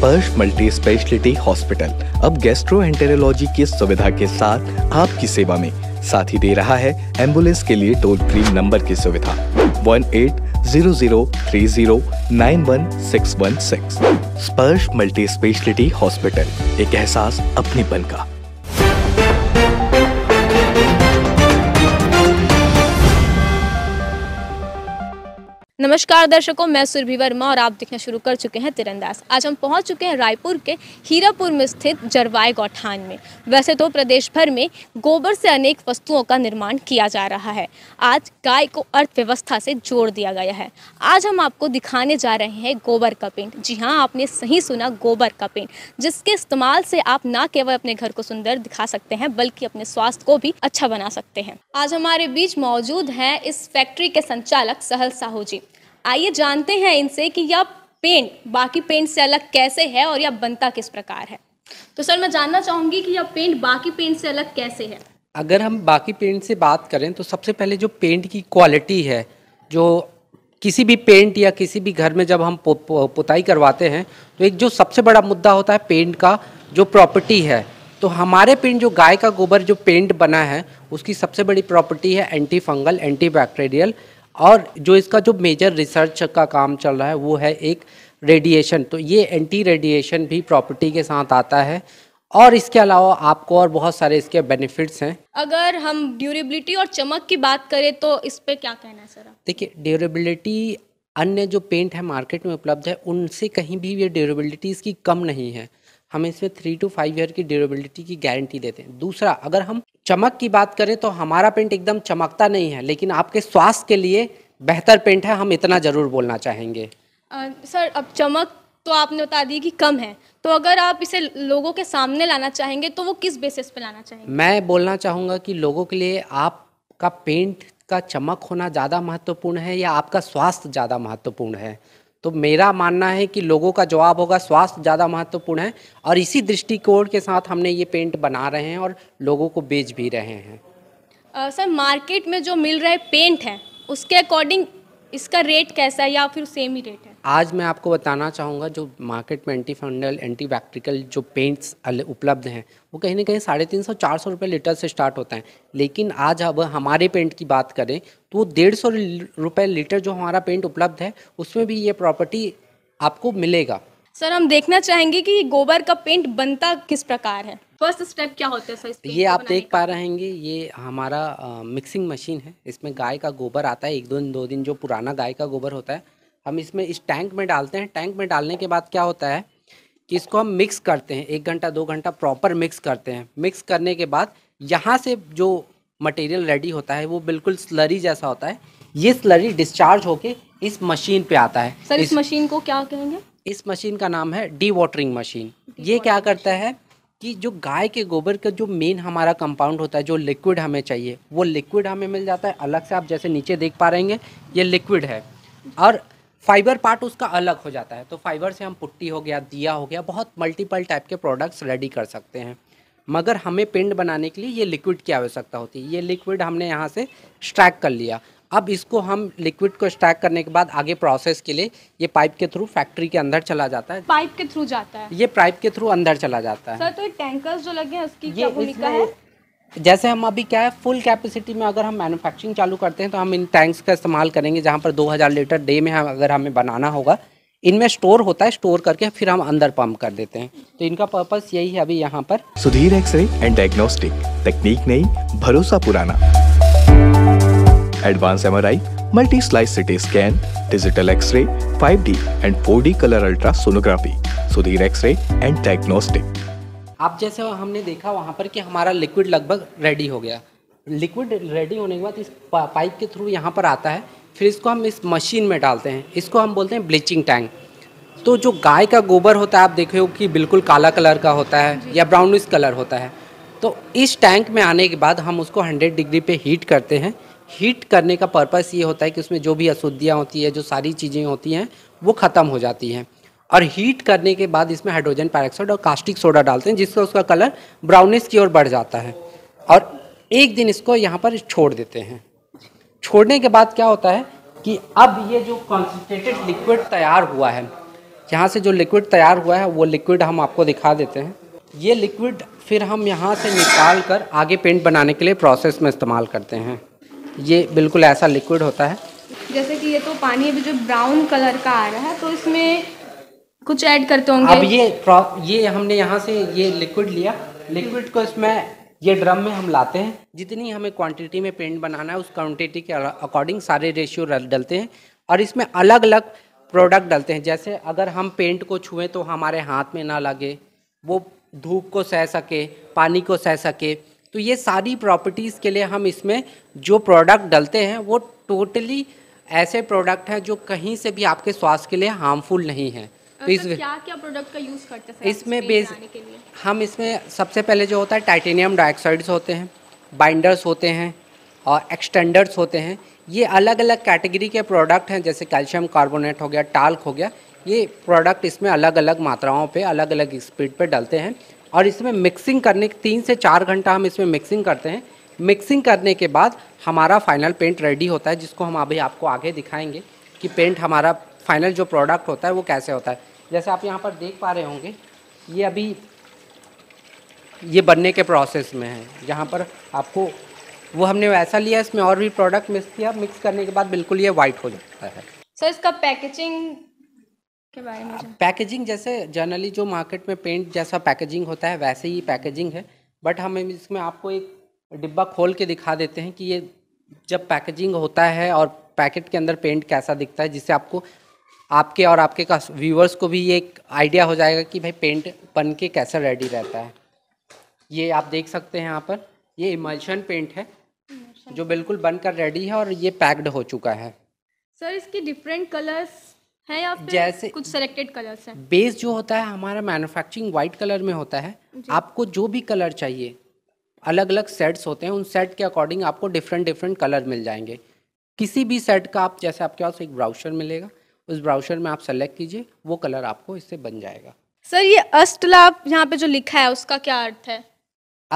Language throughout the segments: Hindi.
स्पर्श मल्टी स्पेशलिटी हॉस्पिटल अब एंटेरोलॉजी की सुविधा के साथ आपकी सेवा में साथ ही दे रहा है एम्बुलेंस के लिए टोल फ्री नंबर की सुविधा one eight zero zero three zero nine one six one six Sparsh multi speciality hospital एक एहसास अपनेपन का नमस्कार दर्शकों मैं सुरभि वर्मा और आप देखना शुरू कर चुके हैं तिरंदाज आज हम पहुंच चुके हैं रायपुर के हीरापुर में स्थित जरवाई गौठान में वैसे तो प्रदेश भर में गोबर से अनेक वस्तुओं का निर्माण किया जा रहा है आज गाय को अर्थव्यवस्था से जोड़ दिया गया है आज हम आपको दिखाने जा रहे हैं गोबर का पेंट जी हाँ आपने सही सुना गोबर का पेंट जिसके इस्तेमाल से आप ना केवल अपने घर को सुंदर दिखा सकते हैं बल्कि अपने स्वास्थ्य को भी अच्छा बना सकते हैं आज हमारे बीच मौजूद है इस फैक्ट्री के संचालक सहल साहू जी आइए जानते हैं इनसे कि यह पेंट बाकी पेंट से अलग कैसे है और यह बनता किस प्रकार है तो सर मैं जानना चाहूंगी कि यह पेंट बाकी पेंट से अलग कैसे है अगर हम बाकी पेंट से बात करें तो सबसे पहले जो पेंट की क्वालिटी है जो किसी भी पेंट या किसी भी घर में जब हम पुताई करवाते हैं तो एक जो सबसे बड़ा मुद्दा होता है पेंट का जो प्रॉपर्टी है तो हमारे पेंट जो गाय का गोबर जो पेंट बना है उसकी सबसे बड़ी प्रॉपर्टी है एंटी फंगल एंटी बैक्टेरियल और जो इसका जो मेजर रिसर्च का काम चल रहा है वो है एक रेडिएशन तो ये एंटी रेडिएशन भी प्रॉपर्टी के साथ आता है और इसके अलावा आपको और बहुत सारे इसके बेनिफिट्स हैं अगर हम ड्यूरेबिलिटी और चमक की बात करें तो इस पर क्या कहना है सर देखिए ड्यूरेबिलिटी अन्य जो पेंट है मार्केट में उपलब्ध है उनसे कहीं भी ये ड्यूरेबिलिटी इसकी कम नहीं है हम इसमें थ्री टू फाइव ईयर की ड्यूरेबिलिटी की गारंटी देते हैं दूसरा अगर हम चमक की बात करें तो हमारा पेंट एकदम चमकता नहीं है लेकिन आपके स्वास्थ्य के लिए बेहतर पेंट है हम इतना ज़रूर बोलना चाहेंगे आ, सर अब चमक तो आपने बता दी कि कम है तो अगर आप इसे लोगों के सामने लाना चाहेंगे तो वो किस बेसिस पे लाना चाहेंगे मैं बोलना चाहूँगा कि लोगों के लिए आपका पेंट का चमक होना ज़्यादा महत्वपूर्ण है या आपका स्वास्थ्य ज़्यादा महत्वपूर्ण है तो मेरा मानना है कि लोगों का जवाब होगा स्वास्थ्य ज़्यादा महत्वपूर्ण है और इसी दृष्टिकोण के साथ हमने ये पेंट बना रहे हैं और लोगों को बेच भी रहे हैं आ, सर मार्केट में जो मिल रहे पेंट है उसके अकॉर्डिंग इसका रेट कैसा है या फिर सेम ही रेट है आज मैं आपको बताना चाहूँगा जो मार्केट में एंटी फंडल एंटी बैक्ट्रिकल जो पेंट्स उपलब्ध हैं वो कहीं ना कहीं साढ़े तीन सौ चार सौ रुपये लीटर से स्टार्ट होता है लेकिन आज अब हमारे पेंट की बात करें तो डेढ़ सौ रुपये लीटर जो हमारा पेंट उपलब्ध है उसमें भी ये प्रॉपर्टी आपको मिलेगा सर हम देखना चाहेंगे कि गोबर का पेंट बनता किस प्रकार है फर्स्ट स्टेप क्या होता है सर ये आप देख पा रहे हैं ये हमारा मिक्सिंग मशीन है इसमें गाय का गोबर आता है एक दो दिन दो दिन जो पुराना गाय का गोबर होता है हम इसमें इस टैंक में डालते हैं टैंक में डालने के बाद क्या होता है कि इसको हम मिक्स करते हैं एक घंटा दो घंटा प्रॉपर मिक्स करते हैं मिक्स करने के बाद यहाँ से जो मटेरियल रेडी होता है वो बिल्कुल स्लरी जैसा होता है ये स्लरी डिस्चार्ज होके इस मशीन पे आता है सर इस, इस मशीन को क्या कहेंगे इस मशीन का नाम है डी वाटरिंग मशीन ये क्या करता है कि जो गाय के गोबर का जो मेन हमारा कंपाउंड होता है जो लिक्विड हमें चाहिए वो लिक्विड हमें मिल जाता है अलग से आप जैसे नीचे देख पा रहेंगे ये लिक्विड है और फाइबर पार्ट उसका अलग हो जाता है तो फाइबर से हम पुट्टी हो गया दिया हो गया बहुत मल्टीपल टाइप के प्रोडक्ट्स रेडी कर सकते हैं मगर हमें पेंट बनाने के लिए ये लिक्विड की आवश्यकता होती है ये लिक्विड हमने यहाँ से स्ट्रैक कर लिया अब इसको हम लिक्विड को स्ट्रैक करने के बाद आगे प्रोसेस के लिए ये पाइप के थ्रू फैक्ट्री के अंदर चला जाता है पाइप के थ्रू जाता है ये पाइप के थ्रू अंदर चला जाता है सर तो टैंकर्स जो लगे हैं उसकी ये क्या भूमिका है जैसे हम अभी क्या है फुल कैपेसिटी में अगर हम मैन्युफैक्चरिंग चालू करते हैं तो हम इन टैंक्स का इस्तेमाल करेंगे जहाँ पर 2000 लीटर डे में हम अगर हमें बनाना होगा इनमें स्टोर होता है स्टोर करके फिर हम अंदर पंप कर देते हैं तो इनका पर्पस यही है अभी यहाँ पर सुधीर एक्सरे एंड डायग्नोस्टिक तकनीक नहीं भरोसा पुराना advance M multi slice CT scan digital x-ray 5D and 4D colour ultrasonography Sudhir x-ray and diagnostic आप जैसे हमने देखा वहाँ पर कि हमारा लिक्विड लगभग रेडी हो गया लिक्विड रेडी होने के बाद इस पाइप के थ्रू यहाँ पर आता है फिर इसको हम इस मशीन में डालते हैं इसको हम बोलते हैं ब्लीचिंग टैंक तो जो गाय का गोबर होता है आप देखे हो कि बिल्कुल काला कलर का होता है या ब्राउनिश कलर होता है तो इस टैंक में आने के बाद हम उसको 100 डिग्री पे हीट करते हैं हीट करने का पर्पस ये होता है कि उसमें जो भी अशुद्धियाँ होती है जो सारी चीज़ें होती हैं वो ख़त्म हो जाती हैं और हीट करने के बाद इसमें हाइड्रोजन पैरक्साइड और कास्टिक सोडा डालते हैं जिससे उसका कलर ब्राउनिस की ओर बढ़ जाता है और एक दिन इसको यहाँ पर छोड़ देते हैं छोड़ने के बाद क्या होता है कि अब ये जो कॉन्सेंट्रेटेड लिक्विड तैयार हुआ है यहाँ से जो लिक्विड तैयार हुआ है वो लिक्विड हम आपको दिखा देते हैं ये लिक्विड फिर हम यहाँ से निकाल कर आगे पेंट बनाने के लिए प्रोसेस में इस्तेमाल करते हैं ये बिल्कुल ऐसा लिक्विड होता है जैसे कि ये तो पानी अभी जो ब्राउन कलर का आ रहा है तो इसमें कुछ ऐड करते होंगे अब ये ये हमने यहाँ से ये लिक्विड लिया लिक्विड को इसमें ये ड्रम में हम लाते हैं जितनी हमें क्वांटिटी में पेंट बनाना है उस क्वांटिटी के अकॉर्डिंग सारे रेशियो डलते हैं और इसमें अलग अलग प्रोडक्ट डलते हैं जैसे अगर हम पेंट को छुएं तो हमारे हाथ में ना लगे वो धूप को सह सके पानी को सह सके तो ये सारी प्रॉपर्टीज़ के लिए हम इसमें जो प्रोडक्ट डलते हैं वो टोटली ऐसे प्रोडक्ट हैं जो कहीं से भी आपके स्वास्थ्य के लिए हार्मफुल नहीं हैं क्या क्या प्रोडक्ट का यूज़ करते हैं इसमें बेस हम इसमें सबसे पहले जो होता है टाइटेनियम डाइऑक्साइड्स होते हैं बाइंडर्स होते हैं और एक्सटेंडर्स होते हैं ये अलग अलग कैटेगरी के प्रोडक्ट हैं जैसे कैल्शियम कार्बोनेट हो गया टाल्क हो गया ये प्रोडक्ट इसमें अलग अलग मात्राओं पे अलग अलग स्पीड पे डलते हैं और इसमें मिक्सिंग करने के तीन से चार घंटा हम इसमें मिक्सिंग करते हैं मिक्सिंग करने के बाद हमारा फाइनल पेंट रेडी होता है जिसको हम अभी आपको आगे दिखाएंगे कि पेंट हमारा फाइनल जो प्रोडक्ट होता है वो कैसे होता है जैसे आप यहाँ पर देख पा रहे होंगे ये अभी ये बनने के प्रोसेस में है जहाँ पर आपको वो हमने वैसा लिया इसमें और भी प्रोडक्ट मिक्स किया मिक्स करने के बाद बिल्कुल ये वाइट हो जाता है सर इसका पैकेजिंग के बारे में पैकेजिंग जैसे जनरली जो मार्केट में पेंट जैसा पैकेजिंग होता है वैसे ही पैकेजिंग है बट हम इसमें आपको एक डिब्बा खोल के दिखा देते हैं कि ये जब पैकेजिंग होता है और पैकेट के अंदर पेंट कैसा दिखता है जिससे आपको आपके और आपके का व्यूवर्स को भी ये एक आइडिया हो जाएगा कि भाई पेंट बन के कैसा रेडी रहता है ये आप देख सकते हैं यहाँ पर ये इमल्शन पेंट है जो बिल्कुल बनकर रेडी है और ये पैक्ड हो चुका है सर इसके डिफरेंट कलर्स है या फिर जैसे कुछ सेलेक्टेड कलर्स हैं बेस जो होता है हमारा मैन्युफैक्चरिंग वाइट कलर में होता है आपको जो भी कलर चाहिए अलग अलग सेट्स होते हैं उन सेट के अकॉर्डिंग आपको डिफरेंट डिफरेंट कलर मिल जाएंगे किसी भी सेट का आप जैसे आपके पास एक ब्राउशर मिलेगा उस ब्राउशर में आप सेलेक्ट कीजिए वो कलर आपको इससे बन जाएगा सर ये अष्टलाभ यहाँ पे जो लिखा है उसका क्या अर्थ है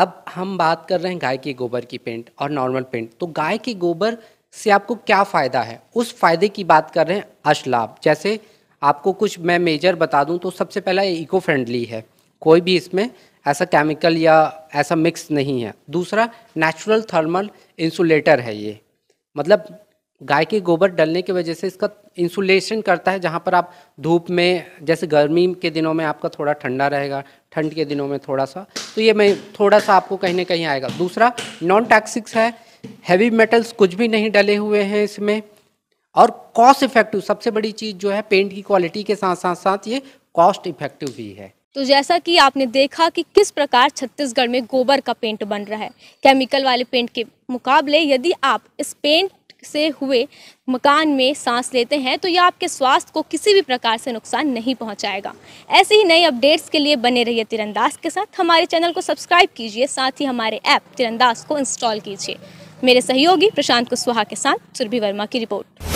अब हम बात कर रहे हैं गाय के गोबर की पेंट और नॉर्मल पेंट तो गाय के गोबर से आपको क्या फ़ायदा है उस फायदे की बात कर रहे हैं अशलाभ जैसे आपको कुछ मैं मेजर बता दूं तो सबसे पहला इको फ्रेंडली है कोई भी इसमें ऐसा केमिकल या ऐसा मिक्स नहीं है दूसरा नेचुरल थर्मल इंसुलेटर है ये मतलब गाय के गोबर डलने की वजह से इसका इंसुलेशन करता है जहाँ पर आप धूप में जैसे गर्मी के दिनों में आपका थोड़ा ठंडा रहेगा ठंड के दिनों में थोड़ा सा तो ये मैं थोड़ा सा आपको कहीं ना कहीं आएगा दूसरा नॉन टैक्सिक्स है हैवी मेटल्स कुछ भी नहीं डले हुए हैं इसमें और कॉस्ट इफेक्टिव सबसे बड़ी चीज़ जो है पेंट की क्वालिटी के साथ साथ साथ ये कॉस्ट इफेक्टिव भी है तो जैसा कि आपने देखा कि किस प्रकार छत्तीसगढ़ में गोबर का पेंट बन रहा है केमिकल वाले पेंट के मुकाबले यदि आप इस पेंट से हुए मकान में सांस लेते हैं तो यह आपके स्वास्थ्य को किसी भी प्रकार से नुकसान नहीं पहुंचाएगा ऐसे ही नए अपडेट्स के लिए बने रहिए तिरंदाज के साथ हमारे चैनल को सब्सक्राइब कीजिए साथ ही हमारे ऐप तिरंदाज को इंस्टॉल कीजिए मेरे सहयोगी प्रशांत कुशवाहा के साथ सुरभि वर्मा की रिपोर्ट